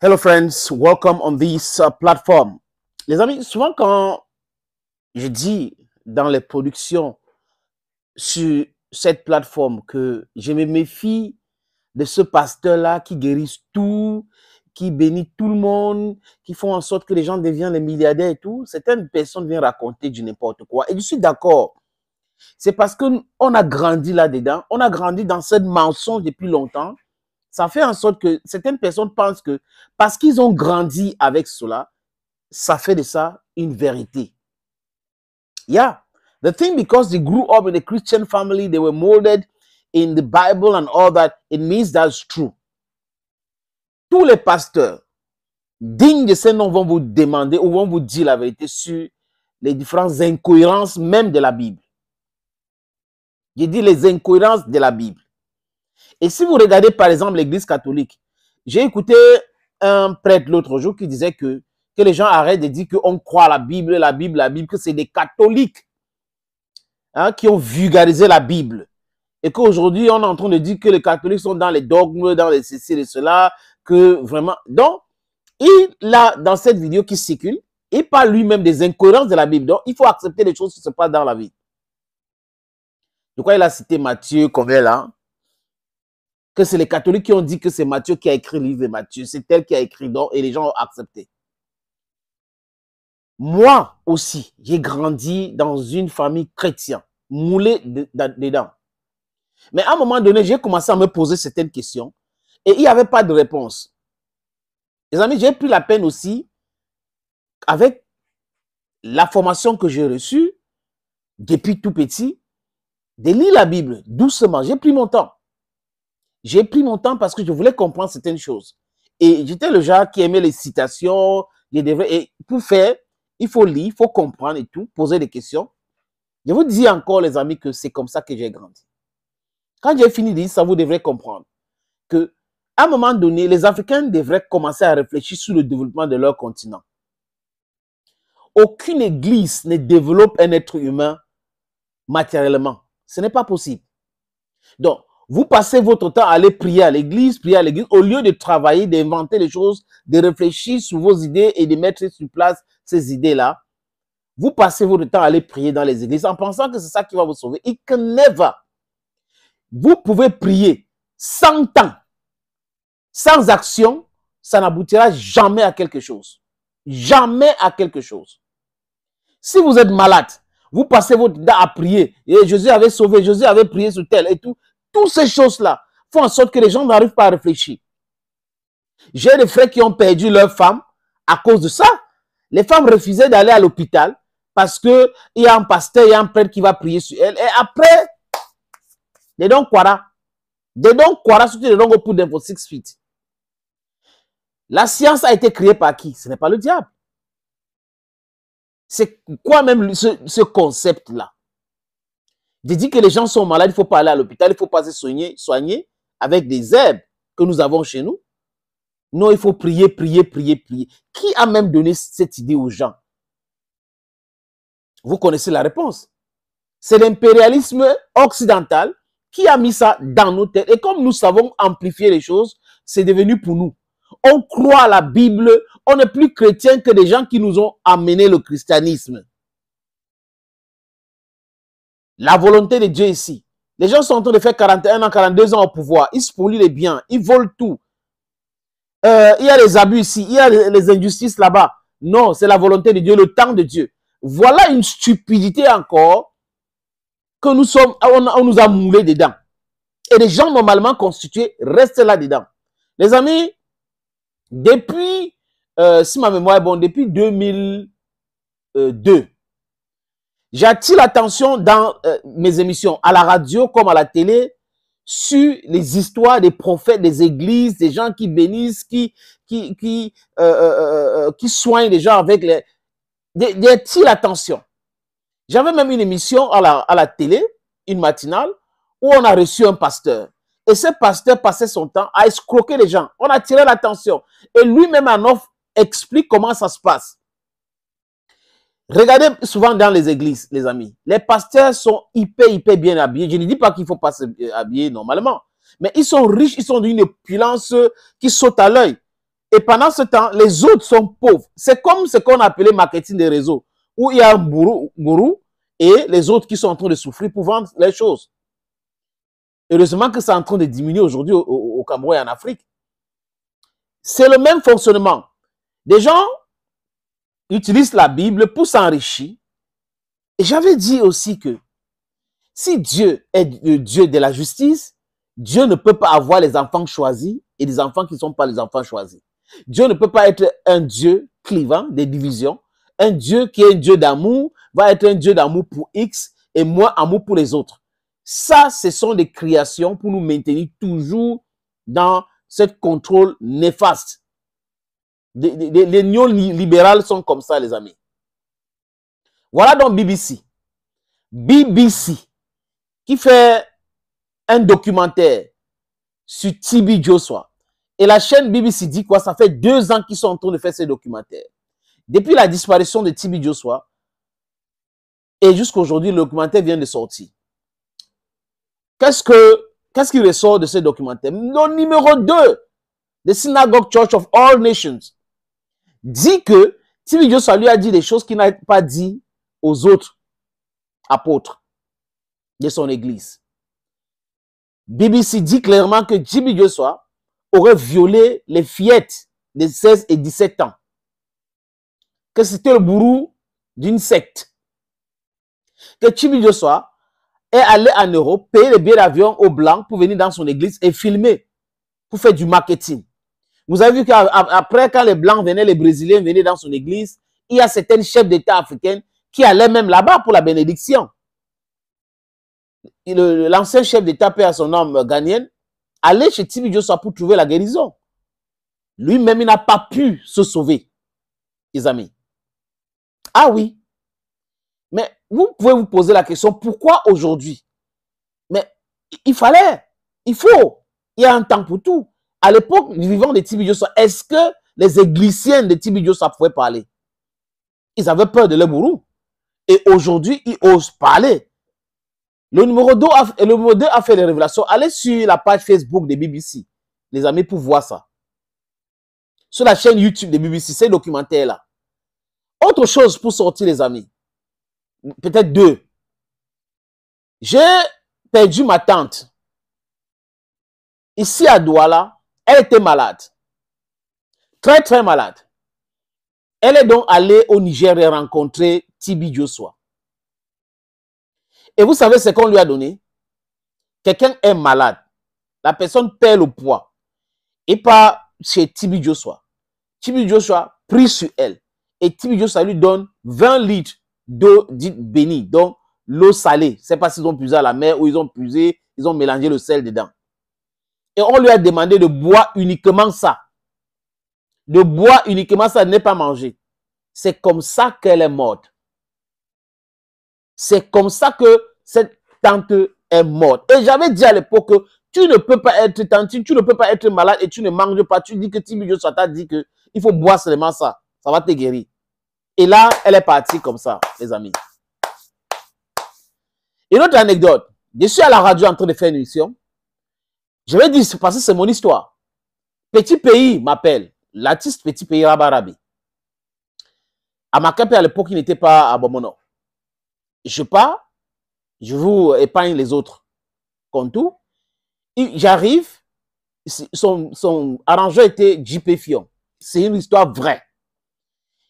Hello friends, welcome on this uh, platform. Les amis, souvent quand je dis dans les productions sur cette plateforme que je me méfie de ce pasteur-là qui guérisse tout, qui bénit tout le monde, qui font en sorte que les gens deviennent des milliardaires et tout, certaines personnes viennent raconter du n'importe quoi. Et je suis d'accord. C'est parce qu'on a grandi là-dedans, on a grandi dans cette mensonge depuis longtemps ça fait en sorte que certaines personnes pensent que parce qu'ils ont grandi avec cela, ça fait de ça une vérité. Yeah. The thing because they grew up in a Christian family, they were molded in the Bible and all that, it means that's true. Tous les pasteurs dignes de ce nom vont vous demander ou vont vous dire la vérité sur les différentes incohérences même de la Bible. J'ai dit les incohérences de la Bible. Et si vous regardez par exemple l'Église catholique, j'ai écouté un prêtre l'autre jour qui disait que, que les gens arrêtent de dire qu'on croit la Bible, la Bible, la Bible, que c'est des catholiques hein, qui ont vulgarisé la Bible. Et qu'aujourd'hui, on est en train de dire que les catholiques sont dans les dogmes, dans les ceci et cela, que vraiment. Donc, il a, dans cette vidéo qui circule, il parle lui-même des incohérences de la Bible. Donc, il faut accepter les choses qui se passent dans la vie. De quoi il a cité Matthieu, combien là que c'est les catholiques qui ont dit que c'est Matthieu qui a écrit le livre de Matthieu, c'est elle qui a écrit donc, et les gens ont accepté. Moi aussi, j'ai grandi dans une famille chrétienne, moulée dedans. Mais à un moment donné, j'ai commencé à me poser certaines questions et il n'y avait pas de réponse. Les amis, j'ai pris la peine aussi, avec la formation que j'ai reçue depuis tout petit, de lire la Bible doucement. J'ai pris mon temps. J'ai pris mon temps parce que je voulais comprendre certaines choses. Et j'étais le genre qui aimait les citations. et pour faire, il faut lire, il faut comprendre et tout, poser des questions. Je vous dis encore, les amis, que c'est comme ça que j'ai grandi. Quand j'ai fini de lire, ça, vous devrez comprendre que un moment donné, les Africains devraient commencer à réfléchir sur le développement de leur continent. Aucune église ne développe un être humain matériellement. Ce n'est pas possible. Donc, vous passez votre temps à aller prier à l'église, prier à l'église, au lieu de travailler, d'inventer les choses, de réfléchir sur vos idées et de mettre sur place ces idées-là. Vous passez votre temps à aller prier dans les églises en pensant que c'est ça qui va vous sauver. It can never. Vous pouvez prier sans temps, sans action, ça n'aboutira jamais à quelque chose. Jamais à quelque chose. Si vous êtes malade, vous passez votre temps à prier. Et Jésus avait sauvé, Jésus avait prié sur tel et tout toutes ces choses-là font en sorte que les gens n'arrivent pas à réfléchir. J'ai des frères qui ont perdu leur femme à cause de ça. Les femmes refusaient d'aller à l'hôpital parce qu'il y a un pasteur, il y a un prêtre qui va prier sur elles. Et après, des dons quara. Des dons à surtout des dons au d'info six, feet. La science a été créée par qui Ce n'est pas le diable. C'est quoi même ce concept-là j'ai dit que les gens sont malades, il ne faut pas aller à l'hôpital, il ne faut pas se soigner, soigner avec des herbes que nous avons chez nous. Non, il faut prier, prier, prier, prier. Qui a même donné cette idée aux gens Vous connaissez la réponse. C'est l'impérialisme occidental qui a mis ça dans nos têtes. Et comme nous savons amplifier les choses, c'est devenu pour nous. On croit à la Bible, on n'est plus chrétien que les gens qui nous ont amené le christianisme. La volonté de Dieu ici. Les gens sont en train de faire 41 ans, 42 ans au pouvoir. Ils spolient les biens, ils volent tout. Euh, il y a les abus ici, il y a les injustices là-bas. Non, c'est la volonté de Dieu, le temps de Dieu. Voilà une stupidité encore que nous sommes, on, nous a moulé dedans. Et les gens normalement constitués restent là-dedans. Les amis, depuis, euh, si ma mémoire est bonne, depuis 2002, J'attire l'attention dans euh, mes émissions, à la radio comme à la télé, sur les histoires des prophètes, des églises, des gens qui bénissent, qui, qui, qui, euh, euh, soignent les gens avec les... J'attire l'attention. J'avais même une émission à la, à la télé, une matinale, où on a reçu un pasteur. Et ce pasteur passait son temps à escroquer les gens. On a attirait l'attention. Et lui-même en offre explique comment ça se passe. Regardez souvent dans les églises, les amis. Les pasteurs sont hyper, hyper bien habillés. Je ne dis pas qu'il faut pas s'habiller normalement. Mais ils sont riches, ils sont d'une opulence qui saute à l'œil. Et pendant ce temps, les autres sont pauvres. C'est comme ce qu'on appelait marketing des réseaux, où il y a un gourou, et les autres qui sont en train de souffrir pour vendre les choses. Heureusement que c'est en train de diminuer aujourd'hui au, au Cameroun et en Afrique. C'est le même fonctionnement. Des gens utilise la Bible pour s'enrichir. Et j'avais dit aussi que si Dieu est le Dieu de la justice, Dieu ne peut pas avoir les enfants choisis et les enfants qui ne sont pas les enfants choisis. Dieu ne peut pas être un Dieu clivant des divisions. Un Dieu qui est un Dieu d'amour va être un Dieu d'amour pour X et moins amour pour les autres. Ça, ce sont des créations pour nous maintenir toujours dans ce contrôle néfaste. Les les néolibérales sont comme ça, les amis. Voilà donc BBC. BBC qui fait un documentaire sur Tibi Joshua. Et la chaîne BBC dit quoi Ça fait deux ans qu'ils sont en train de faire ces documentaire. Depuis la disparition de Tibi Joshua, et jusqu'à aujourd'hui, le documentaire vient de sortir. Qu'est-ce que qu'est-ce qui ressort de ce documentaire Le numéro 2 de Synagogue Church of All Nations dit que Timmy Joshua lui a dit des choses qu'il n'a pas dit aux autres apôtres de son église. BBC dit clairement que Jimmy Joshua aurait violé les fillettes de 16 et 17 ans, que c'était le bourreau d'une secte, que Jimmy est allé en Europe payer les billets d'avion aux Blancs pour venir dans son église et filmer, pour faire du marketing. Vous avez vu qu'après, quand les Blancs venaient, les Brésiliens venaient dans son église, il y a certains chefs d'État africains qui allaient même là-bas pour la bénédiction. L'ancien chef d'État, père à son homme euh, ghanéen, allait chez Tibi Joshua pour trouver la guérison. Lui-même, il n'a pas pu se sauver, les amis. Ah oui. Mais vous pouvez vous poser la question, pourquoi aujourd'hui Mais il fallait, il faut, il y a un temps pour tout à l'époque vivant de Tibi est-ce que les églisiens de Tibi pouvaient parler Ils avaient peur de leur bourreau. Et aujourd'hui, ils osent parler. Le numéro 2 a, fait des révélations. Allez sur la page Facebook de BBC, les amis, pour voir ça. Sur la chaîne YouTube de BBC, ces documentaire là Autre chose pour sortir, les amis. Peut-être deux. J'ai perdu ma tante. Ici à Douala, elle était malade. Très, très malade. Elle est donc allée au Niger et rencontrer Tibi Joshua. Et vous savez ce qu'on lui a donné Quelqu'un est malade. La personne perd le poids. Et pas chez Tibi Joshua. Tibi Joshua prie sur elle. Et Tibi Joshua lui donne 20 litres d'eau dite bénie. Donc, l'eau salée. C'est pas s'ils ont puisé à la mer ou ils ont puisé, ils ont mélangé le sel dedans. Et on lui a demandé de boire uniquement ça. De boire uniquement ça, n'est pas manger. C'est comme ça qu'elle est morte. C'est comme ça que cette tante est morte. Et j'avais dit à l'époque que tu ne peux pas être tante, tu ne peux pas être malade et tu ne manges pas. Tu dis que Timmy Sata dit qu'il faut boire seulement ça. Ça va te guérir. Et là, elle est partie comme ça, les amis. Une autre anecdote. Je suis à la radio en train de faire une émission. Je vais dire, parce que c'est mon histoire. Petit pays m'appelle, l'artiste Petit pays Rabarabi. À ma campagne, à l'époque, il n'était pas à Bomono. Je pars, je vous épargne les autres Comme tout. J'arrive, son, son arrangeur était JP Fion. C'est une histoire vraie.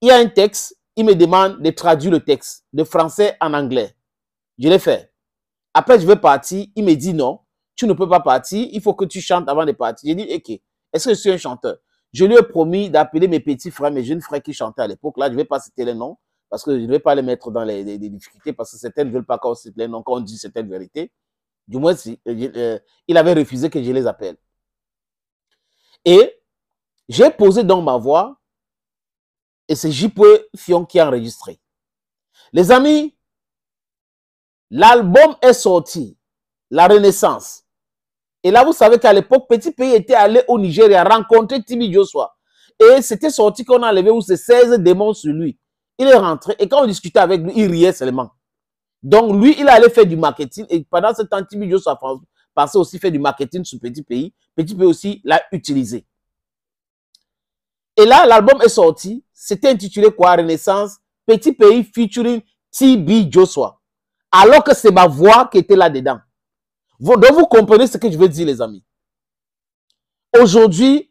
Il y a un texte, il me demande de traduire le texte de français en anglais. Je l'ai fait. Après, je vais partir, il me dit non tu ne peux pas partir, il faut que tu chantes avant de partir. J'ai dit, ok, est-ce que je suis un chanteur Je lui ai promis d'appeler mes petits frères, mes jeunes frères qui chantaient à l'époque. Là, je ne vais pas citer les noms parce que je ne vais pas les mettre dans les, difficultés parce que certains ne veulent pas qu'on cite les noms, quand on dit certaines vérités. Du moins, si, euh, euh, il avait refusé que je les appelle. Et j'ai posé dans ma voix et c'est J.P. Fion qui a enregistré. Les amis, l'album est sorti la Renaissance. Et là, vous savez qu'à l'époque, Petit Pays était allé au Nigeria rencontrer Tibi Joshua. Et c'était sorti qu'on a enlevé où ces 16 démons sur lui. Il est rentré et quand on discutait avec lui, il riait seulement. Donc lui, il allait faire du marketing et pendant ce temps, Tibi Joshua passait aussi faire du marketing sur Petit Pays. Petit Pays aussi l'a utilisé. Et là, l'album est sorti. C'était intitulé quoi Renaissance, Petit Pays featuring Tibi Joshua. Alors que c'est ma voix qui était là-dedans. Vous, donc vous comprenez ce que je veux dire, les amis. Aujourd'hui,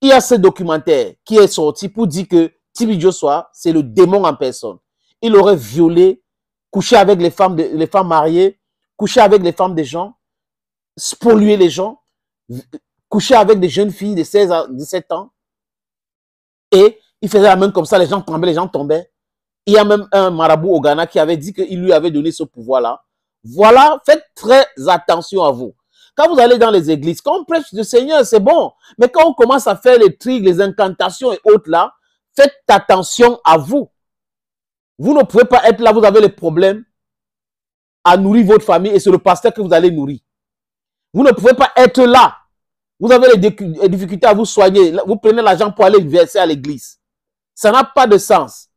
il y a ce documentaire qui est sorti pour dire que Tibi Joshua, c'est le démon en personne. Il aurait violé, couché avec les femmes, les femmes mariées, couché avec les femmes des gens, pollué les gens, couché avec des jeunes filles de 16 à 17 ans. Et il faisait la même comme ça, les gens tombaient, les gens tombaient. Il y a même un marabout au Ghana qui avait dit qu'il lui avait donné ce pouvoir-là voilà, faites très attention à vous. Quand vous allez dans les églises, quand on prêche le Seigneur, c'est bon. Mais quand on commence à faire les trigues, les incantations et autres là, faites attention à vous. Vous ne pouvez pas être là, vous avez les problèmes à nourrir votre famille et c'est le pasteur que vous allez nourrir. Vous ne pouvez pas être là. Vous avez les difficultés à vous soigner. Vous prenez l'argent pour aller verser à l'église. Ça n'a pas de sens.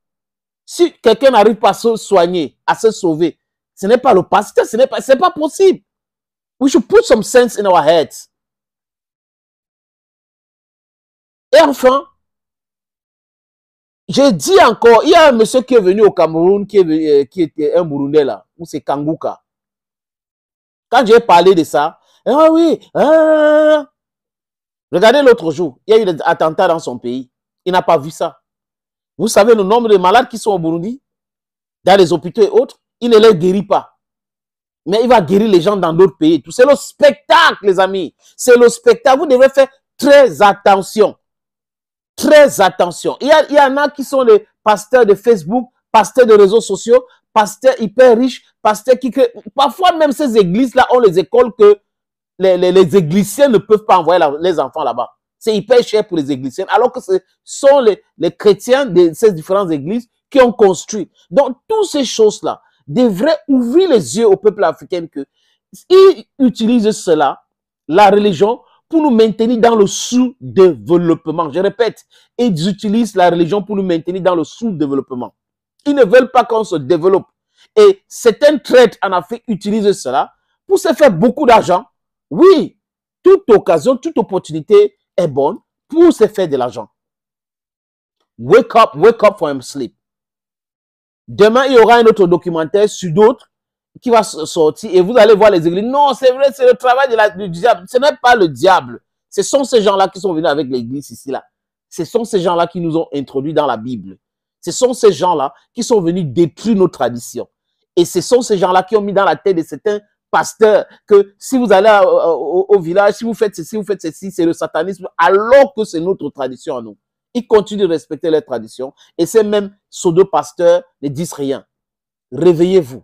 Si quelqu'un n'arrive pas à se soigner, à se sauver, ce n'est pas le pasteur, ce n'est pas, pas possible. We should put some sense in our heads. Et enfin, j'ai dit encore, il y a un monsieur qui est venu au Cameroun, qui, est, euh, qui était un Burundais là, où c'est Kanguka. Quand j'ai parlé de ça, ah oui, ah. regardez l'autre jour, il y a eu des attentats dans son pays. Il n'a pas vu ça. Vous savez le nombre de malades qui sont au Burundi, dans les hôpitaux et autres il ne les guérit pas. Mais il va guérir les gens dans d'autres pays. C'est le spectacle, les amis. C'est le spectacle. Vous devez faire très attention. Très attention. Il y, en a qui sont les pasteurs de Facebook, pasteurs de réseaux sociaux, pasteurs hyper riches, pasteurs qui créent. Parfois, même ces églises-là ont les écoles que les, les, ne peuvent pas envoyer les enfants là-bas. C'est hyper cher pour les églisiens. Alors que ce sont les, les chrétiens de ces différentes églises qui ont construit. Donc, toutes ces choses-là, devrait ouvrir les yeux au peuple africain que ils utilisent cela, la religion, pour nous maintenir dans le sous-développement. Je répète, ils utilisent la religion pour nous maintenir dans le sous-développement. Ils ne veulent pas qu'on se développe. Et certains traites en Afrique utilisent cela pour se faire beaucoup d'argent. Oui, toute occasion, toute opportunité est bonne pour se faire de l'argent. Wake up, wake up from sleep. Demain, il y aura un autre documentaire sur d'autres qui va sortir et vous allez voir les églises. Non, c'est vrai, c'est le travail du diable. Ce n'est pas le diable. Ce sont ces gens-là qui sont venus avec l'église ici, là. Ce sont ces gens-là qui nous ont introduits dans la Bible. Ce sont ces gens-là qui sont venus détruire nos traditions. Et ce sont ces gens-là qui ont mis dans la tête de certains pasteurs que si vous allez au, au village, si vous faites ceci, vous faites ceci, c'est le satanisme, alors que c'est notre tradition à nous. Ils continuent de respecter leurs traditions. Et ces mêmes pseudo-pasteurs ne disent rien. Réveillez-vous.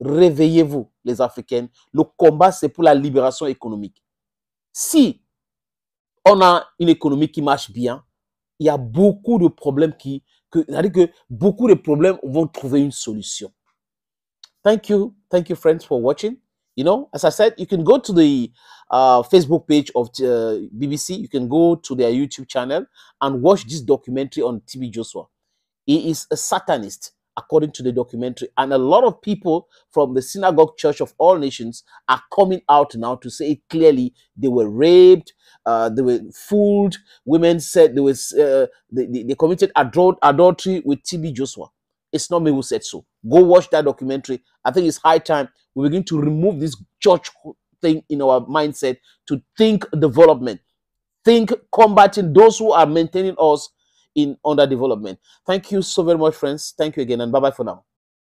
Réveillez-vous, les Africaines. Le combat, c'est pour la libération économique. Si on a une économie qui marche bien, il y a beaucoup de problèmes qui... cest que beaucoup de problèmes vont trouver une solution. Thank you. Thank you, friends, for watching. You know, as I said, you can go to the uh, Facebook page of uh, BBC. You can go to their YouTube channel and watch this documentary on TB Joshua. He is a Satanist, according to the documentary. And a lot of people from the Synagogue Church of All Nations are coming out now to say clearly they were raped, uh, they were fooled. Women said they, was, uh, they, they, they committed adult, adultery with TB Joshua. It's not me who said so. Go watch that documentary. I think it's high time we begin to remove this church thing in our mindset to think development, think combating those who are maintaining us in underdevelopment. Thank you so very much, friends. Thank you again, and bye bye for now.